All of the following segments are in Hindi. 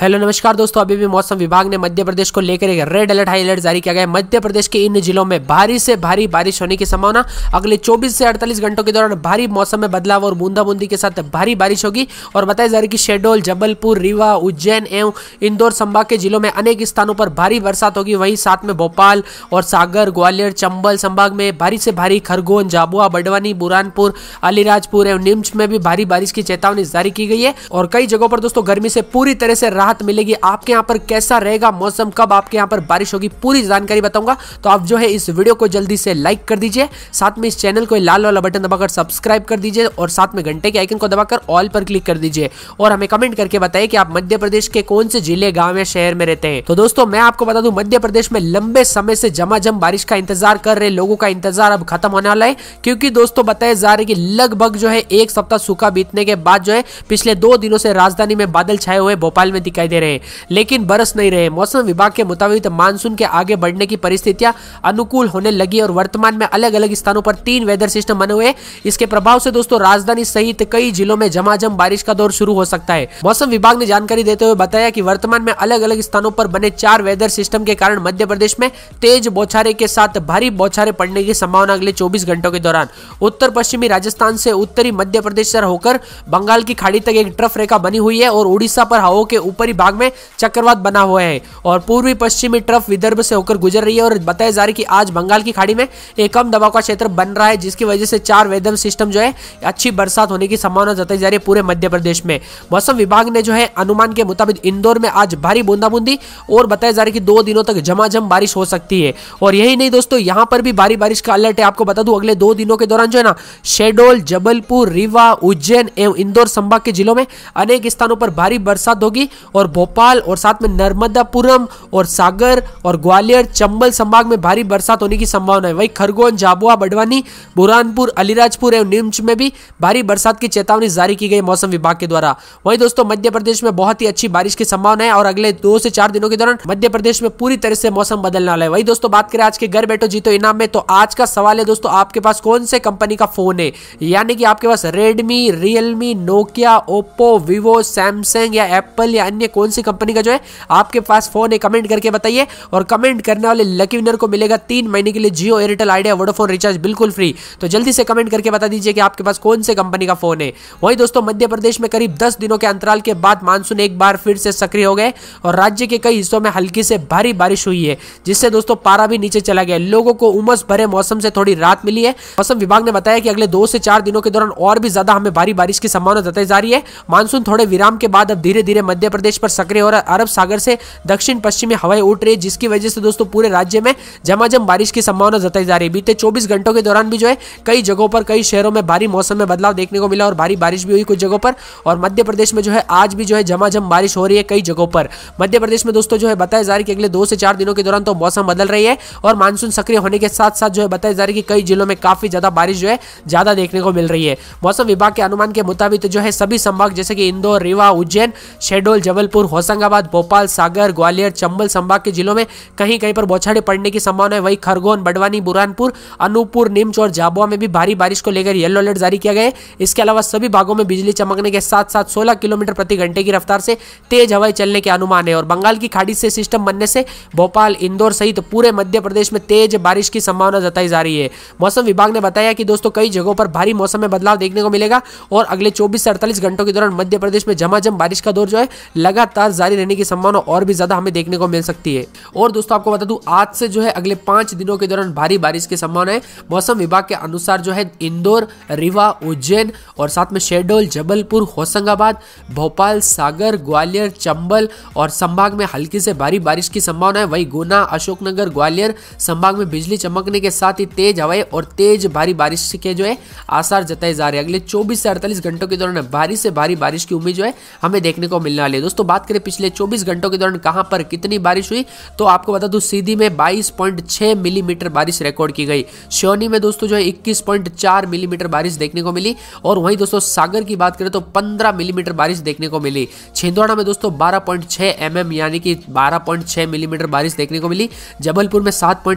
हेलो नमस्कार दोस्तों अभी भी मौसम विभाग ने मध्य प्रदेश को लेकर एक रेड अलर्ट हाई अलर्ट जारी किया गया है मध्य प्रदेश के इन जिलों में भारी से भारी बारिश होने की संभावना अगले 24 से 48 घंटों के दौरान भारी मौसम में बदलाव और बूंदा बूंदी के साथ भारी बारिश होगी और बताया जा रहा है कि शेडोल जबलपुर रीवा उज्जैन एवं इंदौर संभाग के जिलों में अनेक स्थानों पर भारी बरसात होगी वहीं साथ में भोपाल और सागर ग्वालियर चंबल संभाग में भारी से भारी खरगोन झाबुआ बडवानी बुरानपुर अलीराजपुर एवं नीमच में भी भारी बारिश की चेतावनी जारी की गई है और कई जगहों पर दोस्तों गर्मी से पूरी तरह से राहत राहत मिलेगी आपके यहाँ पर कैसा रहेगा मौसम कब आपके यहाँ पर बारिश होगी पूरी जानकारी बताऊंगा तो आप जो है इस वीडियो को जल्दी से लाइक कर दीजिए साथ में इस चैनल को लाल वाला बटन दबाकर सब्सक्राइब कर दीजिए और साथ में घंटे के आइकन को दबाकर ऑल पर क्लिक कर दीजिए और हमें कमेंट करके बताइए कि आप मध्य प्रदेश के कौन से जिले गाँव या शहर में रहते हैं तो दोस्तों मैं आपको बता दू मध्य प्रदेश में लंबे समय से जमाझम बारिश का इंतजार कर रहे लोगों का इंतजार अब खत्म होने वाला है क्योंकि दोस्तों बताया जा रहा है कि लगभग जो है एक सप्ताह सूखा बीतने के बाद जो है पिछले दो दिनों से राजधानी में बादल छाए हुए भोपाल में दिखाई दिखाई दे रहे हैं लेकिन बरस नहीं रहे मौसम विभाग के मुताबिक तो मानसून के आगे बढ़ने की परिस्थितियां अनुकूल होने लगी और वर्तमान में अलग अलग स्थानों पर तीन वेदर सिस्टम बने हुए इसके प्रभाव से दोस्तों राजधानी सहित कई जिलों में जमाजम बारिश का दौर शुरू हो सकता है मौसम विभाग ने जानकारी देते हुए बताया कि वर्तमान में अलग अलग स्थानों पर बने चार वेदर सिस्टम के कारण मध्य प्रदेश में तेज बौछारे के साथ भारी बौछारे पड़ने की संभावना अगले चौबीस घंटों के दौरान उत्तर पश्चिमी राजस्थान से उत्तरी मध्य प्रदेश होकर बंगाल की खाड़ी तक एक ट्रफ रेखा बनी हुई है और उड़ीसा पर हवाओं के ऊपर उत्तरी भाग में चक्रवात बना हुआ है और पूर्वी पश्चिमी ट्रफ विदर्भ से होकर गुजर रही है और बताया जा रहा है कि आज बंगाल की खाड़ी में एक कम दबाव का क्षेत्र बन रहा है जिसकी वजह से चार वेदर सिस्टम जो है अच्छी बरसात होने की संभावना जताई जा रही है पूरे मध्य प्रदेश में मौसम विभाग ने जो है अनुमान के मुताबिक इंदौर में आज भारी बूंदाबूंदी और बताया जा रहा है कि दो दिनों तक झमाझम बारिश हो सकती है और यही नहीं दोस्तों यहाँ पर भी भारी बारिश का अलर्ट है आपको बता दू अगले दो दिनों के दौरान जो है ना शेडोल जबलपुर रीवा उज्जैन एवं इंदौर संभाग के जिलों में अनेक स्थानों पर भारी बरसात होगी और और भोपाल और साथ में नर्मदापुरम और सागर और ग्वालियर चंबल संभाग में भारी बरसात होने की संभावना है वही खरगोन झाबुआ बडवानी बुरहानपुर अलीराजपुर एवं नीमच में भी भारी बरसात की चेतावनी जारी की गई मौसम विभाग के द्वारा वही दोस्तों मध्य प्रदेश में बहुत ही अच्छी बारिश की संभावना है और अगले दो से चार दिनों के दौरान मध्य प्रदेश में पूरी तरह से मौसम बदलने वाला है वही दोस्तों बात करें आज के घर बैठो जीतो इनाम में तो आज का सवाल है दोस्तों आपके पास कौन से कंपनी का फोन है यानी कि आपके पास Redmi Realme Nokia Oppo Vivo Samsung या एप्पल या अन्य कौन सी कंपनी का जो है आपके पास फोन है कमेंट करके बताइए और कमेंट करने वाले लकी विनर को मिलेगा तीन महीने के लिए Jio Airtel Idea Vodafone recharge बिल्कुल फ्री तो जल्दी से कमेंट करके बता दीजिए कि आपके पास कौन से कंपनी का फोन है वही दोस्तों मध्य प्रदेश में करीब दस दिनों के अंतराल के बाद मानसून एक बार फिर से सक्रिय हो गए और राज्य के कई हिस्सों में हल्की से भारी बारिश हुई है जिससे दोस्तों पारा भी नीचे चला गया लोगों को उमस भरे मौसम से थोड़ी राहत मिली है मौसम विभाग ने बताया कि अगले दो से चार दिनों के दौरान और भी ज्यादा हमें भारी बारिश की संभावना जताई जा रही है मानसून थोड़े विराम के बाद अब धीरे धीरे मध्य प्रदेश पर सक्रिय हो रहा अरब सागर से दक्षिण पश्चिमी हवाएं उठ रही है जिसकी वजह से दोस्तों पूरे राज्य में झमाझम बारिश की संभावना जताई जा रही है बीते चौबीस घंटों के दौरान भी जो है कई जगहों पर कई शहरों में भारी मौसम में बदलाव देखने को मिला और भारी बारिश भी हुई कुछ जगहों पर और मध्य प्रदेश में जो है आज भी जो है झमाझम बारिश हो रही है कई जगहों पर मध्य प्रदेश में दोस्तों जो है बताया जा रहा है कि अगले दो से चार दिनों के दौरान तो मौसम बदल रही है और मानसून सक्रिय होने के साथ साथ जो है बताया जा रहा है कि कई जिलों में काफी ज्यादा बारिश जो है ज्यादा देखने को मिल रही है मौसम विभाग के अनुमान के मुताबिक तो जो है सभी संभाग जैसे कि इंदौर रीवा उज्जैन शेडोल जबल जबलपुर होशंगाबाद भोपाल सागर ग्वालियर चंबल संभाग के जिलों में कहीं कहीं पर बौछारे पड़ने की संभावना है वही खरगोन बडवानी बुरानपुर अनूपपुर निम्च और झाबुआ में भी भारी बारिश को लेकर येलो अलर्ट जारी किया गया है इसके अलावा सभी भागों में बिजली चमकने के साथ साथ सोलह किलोमीटर प्रति घंटे की रफ्तार से तेज हवाएं चलने के अनुमान है और बंगाल की खाड़ी से सिस्टम बनने से भोपाल इंदौर सहित पूरे मध्य प्रदेश में तेज बारिश की संभावना जताई जा रही है मौसम विभाग ने बताया कि दोस्तों कई जगहों पर भारी मौसम में बदलाव देखने को मिलेगा और अगले चौबीस से अड़तालीस घंटों के दौरान मध्य प्रदेश में झमाझम बारिश का दौर जो है लगातार जारी रहने की संभावना और भी ज्यादा हमें देखने को मिल सकती है और दोस्तों आपको बता दू आज से जो है अगले पांच दिनों के दौरान भारी बारिश की संभावना है मौसम विभाग के अनुसार जो है इंदौर रीवा उज्जैन और साथ में शेडोल जबलपुर होशंगाबाद भोपाल सागर ग्वालियर चंबल और संभाग में हल्की से भारी बारिश की संभावना है वही गुना अशोकनगर ग्वालियर संभाग में बिजली चमकने के साथ ही तेज हवाएं और तेज भारी बारिश के जो है आसार जताए जा रहे हैं अगले चौबीस से अड़तालीस घंटों के दौरान भारी से भारी बारिश की उम्मीद जो है हमें देखने को मिलने वाली है दोस्तों दोस्तों बात करें पिछले 24 घंटों के दौरान कहां पर कितनी बारिश हुई तो आपको बता दूं सीधी में 22.6 मिलीमीटर बारिश रिकॉर्ड की गई श्योनी में दोस्तों जो है 21.4 मिलीमीटर बारिश देखने को मिली और वहीं दोस्तों सागर की बात करें तो 15 मिलीमीटर बारिश देखने को मिली छिंदवाड़ा में दोस्तों 12.6 एमएम mm यानी कि बारह मिलीमीटर बारिश देखने को मिली जबलपुर में सात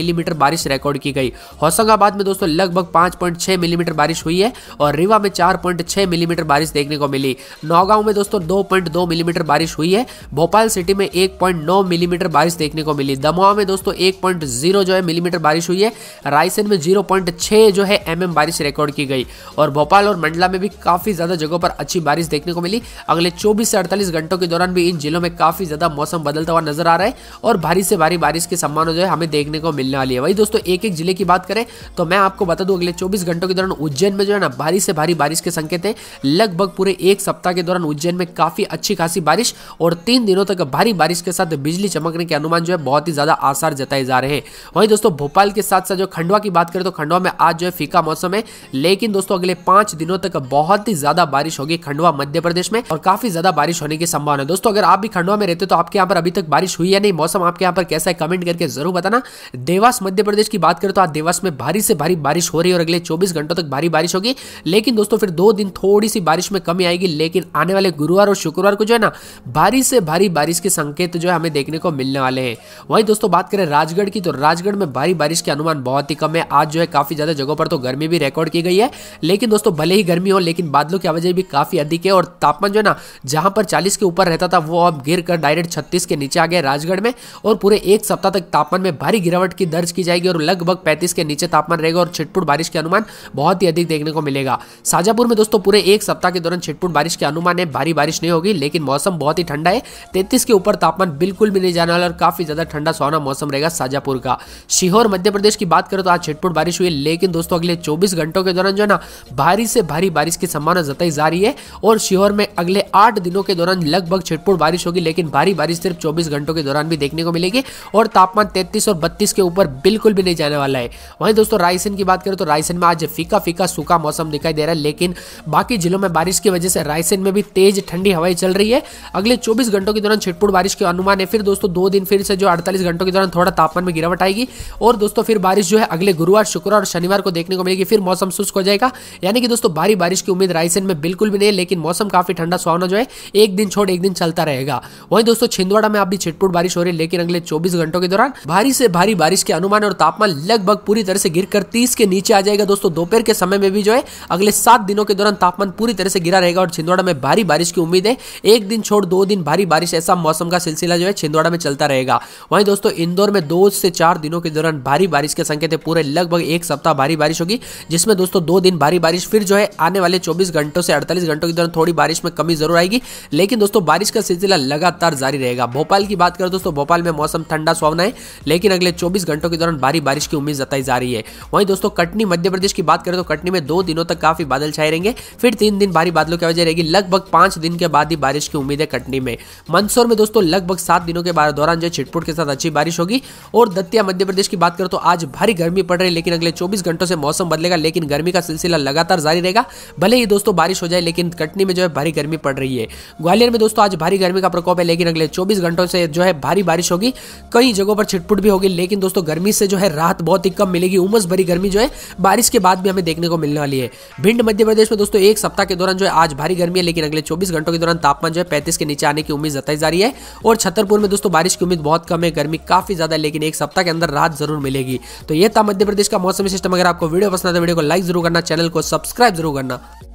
मिलीमीटर बारिश रिकॉर्ड की गई होशंगाबाद में दोस्तों लगभग पांच मिलीमीटर बारिश हुई है और रीवा में चार मिलीमीटर बारिश देखने को मिली नौगांव में दोस्तों दो मिली मिलीमीटर बारिश हुई है भोपाल सिटी में 1.9 मिलीमीटर बारिश देखने को मिली दमोह में दोस्तों 1.0 जो है मिलीमीटर बारिश हुई है रायसेन में 0.6 जो है एम बारिश रिकॉर्ड की गई और भोपाल और मंडला में भी काफ़ी ज़्यादा जगहों पर अच्छी बारिश देखने को मिली अगले चौबीस से अड़तालीस घंटों के दौरान भी इन जिलों में काफ़ी ज़्यादा मौसम बदलता हुआ नजर आ रहा है और भारी से भारी बारिश की संभावना जो है हमें देखने को मिलने वाली है वही दोस्तों एक एक जिले की बात करें तो मैं आपको बता दूं अगले चौबीस घंटों के दौरान उज्जैन में जो है ना भारी से भारी बारिश के संकेत है लगभग पूरे एक सप्ताह के दौरान उज्जैन में काफ़ी अच्छी खासी खासी बारिश और तीन दिनों तक भारी बारिश के साथ बिजली चमकने के अनुमान जो है बहुत ही ज्यादा आसार जताए जा रहे हैं वहीं दोस्तों भोपाल के साथ साथ जो खंडवा की बात करें तो खंडवा में आज जो है फीका मौसम है लेकिन दोस्तों अगले पांच दिनों तक बहुत ही ज्यादा बारिश होगी खंडवा मध्य प्रदेश में और काफी ज्यादा बारिश होने की संभावना है दोस्तों अगर आप भी खंडवा में रहते तो आपके यहाँ पर अभी तक बारिश हुई या नहीं मौसम आपके यहाँ पर कैसा है कमेंट करके जरूर बताना देवास मध्य प्रदेश की बात करें तो आज देवास में भारी से भारी बारिश हो रही है और अगले चौबीस घंटों तक भारी बारिश होगी लेकिन दोस्तों फिर दो दिन थोड़ी सी बारिश में कमी आएगी लेकिन आने वाले गुरुवार और शुक्रवार को जो है ना भारी से भारी बारिश के संकेत जो है हमें देखने को मिलने वाले हैं वहीं दोस्तों बात करें राजगढ़ की तो राजगढ़ में भारी बारिश के अनुमान बहुत ही कम है आज जो है काफी ज्यादा जगहों पर तो गर्मी भी रिकॉर्ड की गई है लेकिन दोस्तों भले ही गर्मी हो लेकिन बादलों की आवाजाही भी काफी अधिक है और तापमान जो है ना जहां पर चालीस के ऊपर रहता था वो अब गिर डायरेक्ट छत्तीस के नीचे आ गया राजगढ़ में और पूरे एक सप्ताह तक तापमान में भारी गिरावट की दर्ज की जाएगी और लगभग पैंतीस के नीचे तापमान रहेगा और छिटपुट बारिश के अनुमान बहुत ही अधिक देखने को मिलेगा साजापुर में दोस्तों पूरे एक सप्ताह के दौरान छिटपुट बारिश के अनुमान है भारी बारिश नहीं होगी लेकिन मौसम बहुत ही ठंडा है तैतीस के ऊपर तापमान बिल्कुल भी नहीं जाने वाला और काफी ज्यादा ठंडा सोना मौसम रहेगा शाजापुर का शिहोर मध्य प्रदेश की बात करें तो आज छिटपुट बारिश हुई लेकिन दोस्तों अगले चौबीस घंटों के दौरान जो है ना भारी से भारी बारिश की संभावना जताई जा रही है और शिहोर में अगले आठ दिनों के दौरान लगभग छिटपुट बारिश होगी लेकिन भारी बारिश सिर्फ चौबीस घंटों के दौरान भी देखने को मिलेगी और तापमान तैतीस और बत्तीस के ऊपर बिल्कुल भी नहीं जाने वाला है वहीं दोस्तों रायसेन की बात करें तो रायसेन में आज फीका फीका सूखा मौसम दिखाई दे रहा है लेकिन बाकी जिलों में बारिश की वजह से रायसेन में भी तेज ठंडी हवाएं चल रही है है अगले चौबीस घंटों के दौरान छिटपुट बारिश के अनुमान है फिर दोस्तों दो दिन फिर से जो अड़तालीस घंटों के दौरान थोड़ा तापमान में गिरावट आएगी और दोस्तों फिर बारिश जो है अगले गुरुवार शुक्रवार और शनिवार को देखने को मिलेगी फिर मौसम शुष्क हो जाएगा यानी कि दोस्तों भारी बारिश की उम्मीद रायसेन में बिल्कुल भी नहीं लेकिन मौसम काफी ठंडा सुहावना जो है एक दिन छोड़ एक दिन चलता रहेगा वहीं दोस्तों छिंदवाड़ा में अभी छिटपुट बारिश हो रही है लेकिन अगले चौबीस घंटों के दौरान भारी से भारी बारिश के अनुमान और तापमान लगभग पूरी तरह से गिर कर के नीचे आ जाएगा दोस्तों दोपहर के समय में भी जो है अगले सात दिनों के दौरान तापमान पूरी तरह से गिरा रहेगा और छिंदवाड़ा में भारी बारिश की उम्मीद है एक दिन छोड़ दो दिन भारी बारिश ऐसा मौसम का सिलसिला जो है छिंदवाड़ा में चलता रहेगा वहीं दोस्तों इंदौर में दो से चार दिनों के दौरान भारी बारिश के संकेत है पूरे लगभग एक सप्ताह भारी बारिश होगी जिसमें दोस्तों दो दिन भारी बारिश फिर जो है आने वाले चौबीस घंटों से अड़तालीस घंटों के दौरान थोड़ी बारिश में कमी जरूर आएगी लेकिन दोस्तों बारिश का सिलसिला लगातार जारी रहेगा भोपाल की बात करें दोस्तों भोपाल में मौसम ठंडा सुहावना है लेकिन अगले चौबीस घंटों के दौरान भारी बारिश की उम्मीद जताई जा रही है वहीं दोस्तों कटनी मध्य प्रदेश की बात करें तो कटनी में दो दिनों तक काफी बादल छाए रहेंगे फिर तीन दिन भारी बादलों की वजह रहेगी लगभग पांच दिन के बाद ही बारिश की उम्मीद है कटनी में मंदसौर में दोस्तों लगभग सात दिनों के बाद दौरान जो छिटपुट के साथ अच्छी बारिश होगी और दतिया मध्य प्रदेश की बात करें तो आज भारी गर्मी पड़ रही है लेकिन अगले चौबीस घंटों से मौसम बदलेगा लेकिन गर्मी का सिलसिला लगातार जारी रहेगा भले ही दोस्तों बारिश हो जाए लेकिन कटनी में जो है भारी गर्मी पड़ रही है ग्वालियर में दोस्तों आज भारी गर्मी का प्रकोप है लेकिन अगले चौबीस घंटों से जो है भारी बारिश होगी कई जगहों पर छिटपुट भी होगी लेकिन दोस्तों गर्मी से जो है राहत बहुत ही कम मिलेगी उमस भरी गर्मी जो है बारिश के बाद भी हमें देखने को मिलने वाली है भिंड मध्य प्रदेश में दोस्तों एक सप्ताह के दौरान जो है आज भारी गर्मी है लेकिन अगले चौबीस घंटों के दौरान तापमान जो जो है पैंतीस के नीचे आने की उम्मीद जताई जा रही है और छतरपुर में दोस्तों बारिश की उम्मीद बहुत कम है गर्मी काफी ज्यादा लेकिन एक सप्ताह के अंदर राहत जरूर मिलेगी तो यह था मध्य प्रदेश का मौसमी सिस्टम अगर आपको वीडियो पसंद है तो वीडियो को लाइक जरूर करना चैनल को सब्सक्राइब जरूर करना